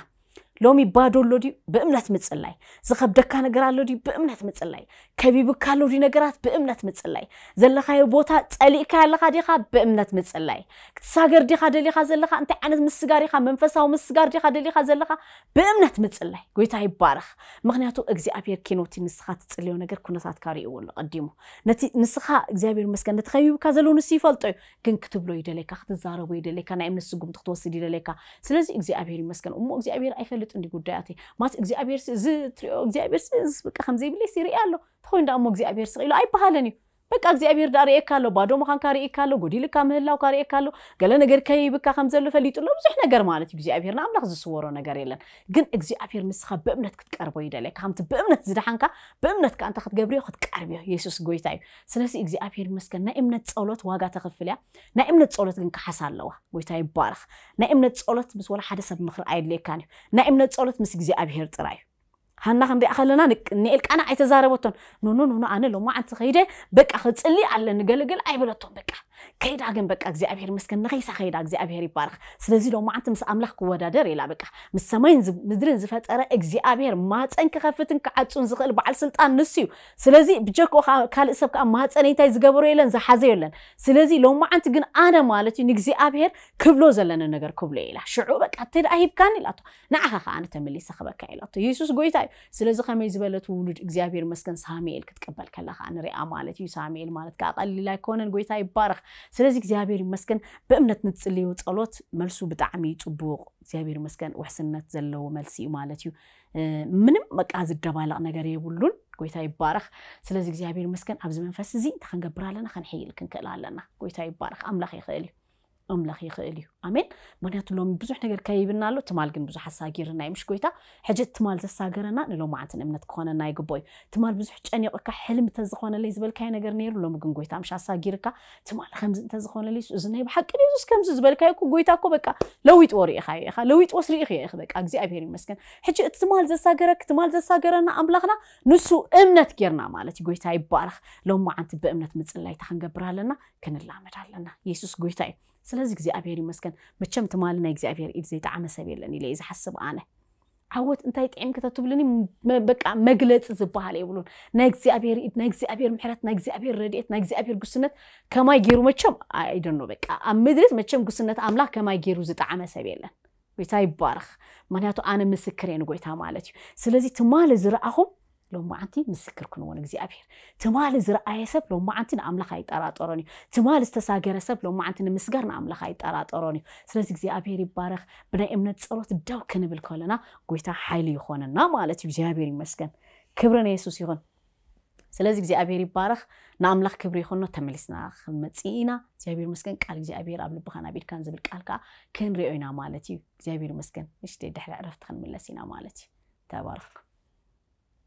ሎሚ ባዶ ኣሎ ድዩ ብእምነት ምፅላይ ዝከብደካ ነገር ኣሎ ድዩ ብእምነት ምፅላይ ከቢብካ ኣሎ ድዩ ነገራት ብእምነት ምፅላይ ዘለካዮ ቦታ ፀሊእካ ኣለካ ዲኻ ብእምነት ምፅላይ ክትሳገር ዲኻ ደሊካ ዘለካ እንታይ ዓይነት ምስጋር ኢኻ መንፈሳዊ ምስጋር ዲኻ ደሊካ ዘለካ ብእምነት ምፅላይ ጎይታ ይባርኽ ምክንያቱ እግዚኣብሔር ኪኖቲ ንስኻ ትፅልዮ ነገር ኩነታት ርእዎ ኣሎ ቀዲሙ ነቲ ንስኻ እግዚኣብሔር መስገን ነቲ ከቢብካ ዘለዎ ንስ ይፈልጦ እዩ ግን ክትብሎ ይደለይካ ክትዛረቦ ይደለይካ ናይ እምነት ስጉምቲ ክትወስድ ይደለይካ ስለዚ እግዚኣብሔር ይመስገን እሞ እግዚኣብሔር ኣይፈልጥ ይፈልጥ እንዲ ጉዳያት ማስ እግዚኣብሔር እዚ ትሪኦ እግዚኣብሔር በቃ ከምዘይብለይስ ይርኢ ኣሎ እንተኮይኑ ዳ እሞ እግዚኣብሔር ስቂኢሉ ኣይበሃለን እዩ بك أزيابير داري إكالو بادو مخان كاري إكالو قدي لك مهلا وكاري إكالو قال نجر كي بك خمزلو فليت لو بزح نجر مالتي أزيابير نعم لغز صورو نجر يلن جن أزيابير مسخة بأمنت كنت كاربو يدلك هم تبأمنت زدحنك بأمنت كأنت خد جبريو خد كاربيو يسوع جوي تايو سلسي أزيابير مسكن نأمنة صولت واجا تغفلها نأمنة صولت جن كحصل لوا جوي تايو بارخ نأمنة صولت بس ولا حدا سب مخر عيد لي كاني نأمنة صولت مسك أزيابير ترايو هن نحن دي نك نيلك أنا عايز أزاربتهم نو نو نو أنا لو ما عندي خيدة بك أخذ سلي على نقلقل أي بلاتهم بك كيد عجن بك أجزاء بحر مسكن نغيس خيد أجزاء بحر يبارك سلزي لو ما أنت مس أملاك كودا داري لا بك مس سمين ز مدرن زفت أرى أجزاء بحر ما تنك خفتن كعطون زخل بعل سلطان نسيو سلزي بجكو خا كال كام ما تني تايز جبرو يلن زحزير لن سلزي لو ما أنت جن أنا مالتي نجزاء بحر كبلو زلنا نجر كبلو إله شعوبك أتير أهيب كان إلاتو نعها خا أنا تملي سخبك تو يسوس تاي سلزي خمي زبلت ولد أجزاء بحر مسكن ساميل كتقبل كلا خا أنا رئة مالتي ساميل مالت كاقل لا يكون تاي بارخ سلازي زيابير مسكن بأمنت نتسليو تقلوت ملسو بتعمي تبوغ زيابير مسكن وحسنات زلو ملسي ومالتيو منم مكاز الدبالة نغاري يقولون قويتاي بارخ سلازي زيابير مسكن عبز من فاسزي تخنق برالنا خنحيي لكن كلا لنا قويتاي بارخ أملاخي خيلي أملاخ يخيل يو آمين مانياتو لوم بزوح نقر كايبنا لو تمال قن بزوح الساقير نايمش قويتا حجة تمال زساقرنا نلو معانتن امنا تكوانا نايق بوي تمال بزوح جان يوكا حلم تزخوانا اللي زبال كاي نقر نيرو لوم قن قويتا مش الساقيركا تمال خمز تزخوانا اللي سوزنهي بحق نيزوس كمز زبال كاي كو قويتا كو بكا لويت وري إخاي إخا لويت وصري إخي إخ بك أبيري مسكن حجة تمال زساقرك تمال زساقرنا أملاخنا نسو امنا تكيرنا مالتي قويتا يبارخ لوم معانت بامنا تمزن لاي تخنقبرها كن الله مرالنا يسوس قويتا ስለዚ እግዚኣብሄር ይመስገን መቸም ትማሊ ናይ እግዚኣብሄር ኢድ ዘይጣዕመ ሰብ የለን ኢለ እዩ ዝሓስብ ኣነ ዓወት እንታይ ጥዒም ክተትብልኒ በቃ መግለፂ ዝበሃል የብሉን ናይ እግዚኣብሄር ኢድ ናይ እግዚኣብሄር ምሕረት ናይ እግዚኣብሄር ረድኤት ናይ እግዚኣብሄር ጉስነት ከማይ ገይሩ መቸም ኣይደኖ በቃ ኣብ ምድሪት መቸም ጉስነት ኣምላኽ ከማይ ገይሩ ዝጣዕመ ሰብ የለን ጎይታ ይባርኽ ምክንያቱ ኣነ ምስክር የን ጎይታ ማለት እዩ ስለዚ ትማሊ ዝረኣኹም ሎም መዓንቲ ምስክር ክንዎን እግዚኣብሔር ትማል ዝረኣየ ሰብ ሎም መዓንቲ ንኣምላኽ ኣይጠራጠሮን እዩ ትማል ዝተሳገረ ሰብ ሎም መዓንቲ ንምስጋር ንኣምላኽ ኣይጠራጠሮን እዩ ስለዚ እግዚኣብሔር ይባረኽ ብናይ እምነት ፀሎት ደው ክንብል ከለና ጎይታ ሓይሊ ይኮነና ማለት እዩ እግዚኣብሔር ይመስገን ክብሪ ንየሱስ ይኹን ስለዚ እግዚኣብሔር ይባረኽ ንኣምላኽ ክብሪ ይኮኖ ተመሊስና ክንመፅእ ኢና እግዚኣብሔር መስገን ቃል እግዚኣብሔር ኣብ ልብኻ ናቢድካን ዝብል ቃል ከዓ ክንሪኦ ኢና ማለት እዩ እግዚኣብሔር መስገን ንሽተ ድሕሪ ዕረፍቲ ክንምለስ ኢና ማለት እዩ ተባርኽኩም